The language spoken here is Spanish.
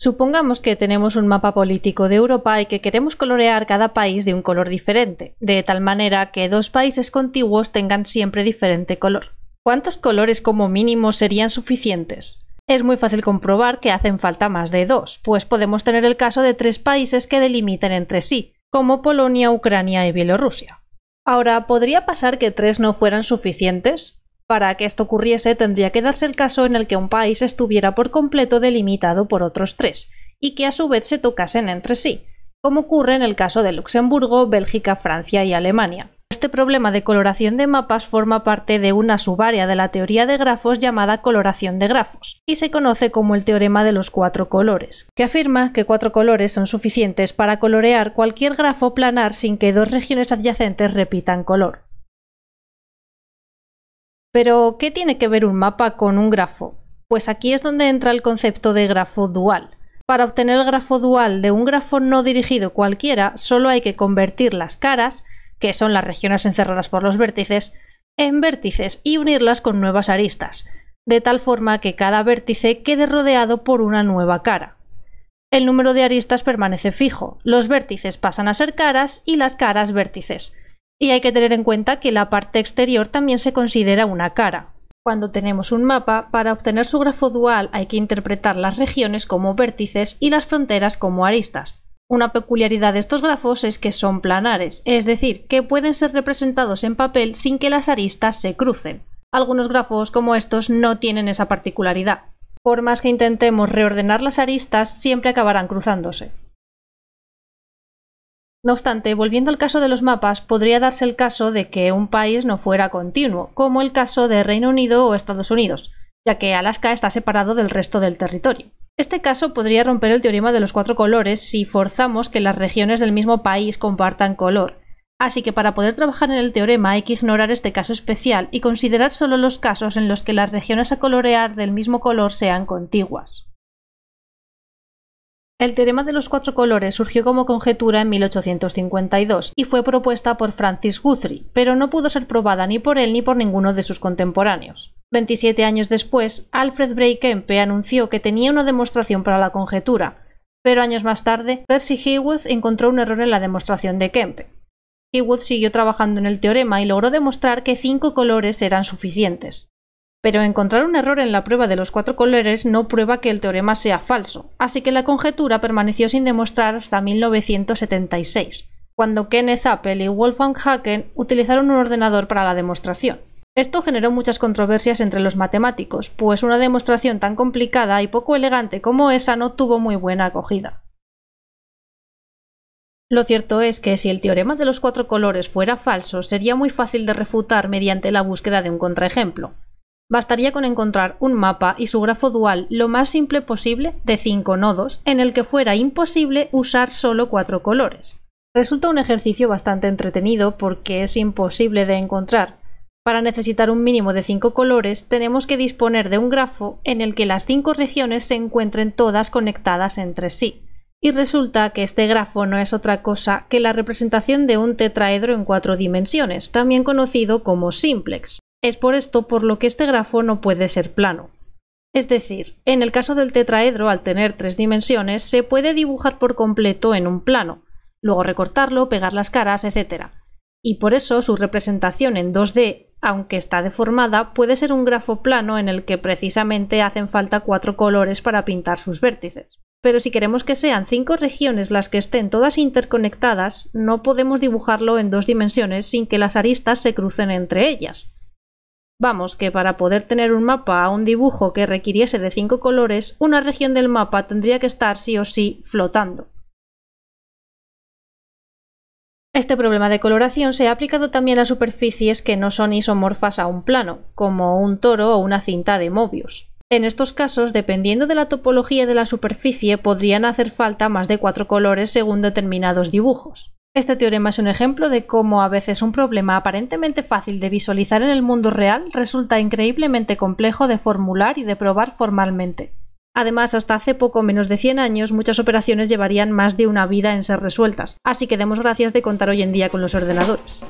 Supongamos que tenemos un mapa político de Europa y que queremos colorear cada país de un color diferente, de tal manera que dos países contiguos tengan siempre diferente color. ¿Cuántos colores como mínimo serían suficientes? Es muy fácil comprobar que hacen falta más de dos, pues podemos tener el caso de tres países que delimiten entre sí, como Polonia, Ucrania y Bielorrusia. Ahora, ¿podría pasar que tres no fueran suficientes? Para que esto ocurriese tendría que darse el caso en el que un país estuviera por completo delimitado por otros tres, y que a su vez se tocasen entre sí, como ocurre en el caso de Luxemburgo, Bélgica, Francia y Alemania. Este problema de coloración de mapas forma parte de una subárea de la teoría de grafos llamada coloración de grafos, y se conoce como el teorema de los cuatro colores, que afirma que cuatro colores son suficientes para colorear cualquier grafo planar sin que dos regiones adyacentes repitan color. Pero, ¿qué tiene que ver un mapa con un grafo? Pues aquí es donde entra el concepto de grafo dual. Para obtener el grafo dual de un grafo no dirigido cualquiera, solo hay que convertir las caras, que son las regiones encerradas por los vértices, en vértices y unirlas con nuevas aristas, de tal forma que cada vértice quede rodeado por una nueva cara. El número de aristas permanece fijo, los vértices pasan a ser caras y las caras vértices, y hay que tener en cuenta que la parte exterior también se considera una cara. Cuando tenemos un mapa, para obtener su grafo dual hay que interpretar las regiones como vértices y las fronteras como aristas. Una peculiaridad de estos grafos es que son planares, es decir, que pueden ser representados en papel sin que las aristas se crucen. Algunos grafos como estos no tienen esa particularidad. Por más que intentemos reordenar las aristas, siempre acabarán cruzándose. No obstante, volviendo al caso de los mapas, podría darse el caso de que un país no fuera continuo, como el caso de Reino Unido o Estados Unidos, ya que Alaska está separado del resto del territorio. Este caso podría romper el teorema de los cuatro colores si forzamos que las regiones del mismo país compartan color. Así que para poder trabajar en el teorema hay que ignorar este caso especial y considerar solo los casos en los que las regiones a colorear del mismo color sean contiguas. El teorema de los cuatro colores surgió como conjetura en 1852 y fue propuesta por Francis Guthrie, pero no pudo ser probada ni por él ni por ninguno de sus contemporáneos. 27 años después, Alfred Bray Kempe anunció que tenía una demostración para la conjetura, pero años más tarde, Percy Heywood encontró un error en la demostración de Kempe. Heywood siguió trabajando en el teorema y logró demostrar que cinco colores eran suficientes. Pero encontrar un error en la prueba de los cuatro colores no prueba que el teorema sea falso, así que la conjetura permaneció sin demostrar hasta 1976, cuando Kenneth Appel y Wolfgang Haken utilizaron un ordenador para la demostración. Esto generó muchas controversias entre los matemáticos, pues una demostración tan complicada y poco elegante como esa no tuvo muy buena acogida. Lo cierto es que si el teorema de los cuatro colores fuera falso, sería muy fácil de refutar mediante la búsqueda de un contraejemplo, Bastaría con encontrar un mapa y su grafo dual lo más simple posible de 5 nodos, en el que fuera imposible usar solo 4 colores. Resulta un ejercicio bastante entretenido porque es imposible de encontrar. Para necesitar un mínimo de 5 colores tenemos que disponer de un grafo en el que las 5 regiones se encuentren todas conectadas entre sí. Y resulta que este grafo no es otra cosa que la representación de un tetraedro en cuatro dimensiones, también conocido como simplex. Es por esto por lo que este grafo no puede ser plano. Es decir, en el caso del tetraedro, al tener tres dimensiones, se puede dibujar por completo en un plano, luego recortarlo, pegar las caras, etc. Y por eso su representación en 2D, aunque está deformada, puede ser un grafo plano en el que precisamente hacen falta cuatro colores para pintar sus vértices. Pero si queremos que sean cinco regiones las que estén todas interconectadas, no podemos dibujarlo en dos dimensiones sin que las aristas se crucen entre ellas, Vamos, que para poder tener un mapa a un dibujo que requiriese de cinco colores, una región del mapa tendría que estar sí o sí flotando. Este problema de coloración se ha aplicado también a superficies que no son isomorfas a un plano, como un toro o una cinta de Mobius. En estos casos, dependiendo de la topología de la superficie, podrían hacer falta más de cuatro colores según determinados dibujos. Este teorema es un ejemplo de cómo a veces un problema aparentemente fácil de visualizar en el mundo real resulta increíblemente complejo de formular y de probar formalmente. Además, hasta hace poco menos de 100 años, muchas operaciones llevarían más de una vida en ser resueltas, así que demos gracias de contar hoy en día con los ordenadores.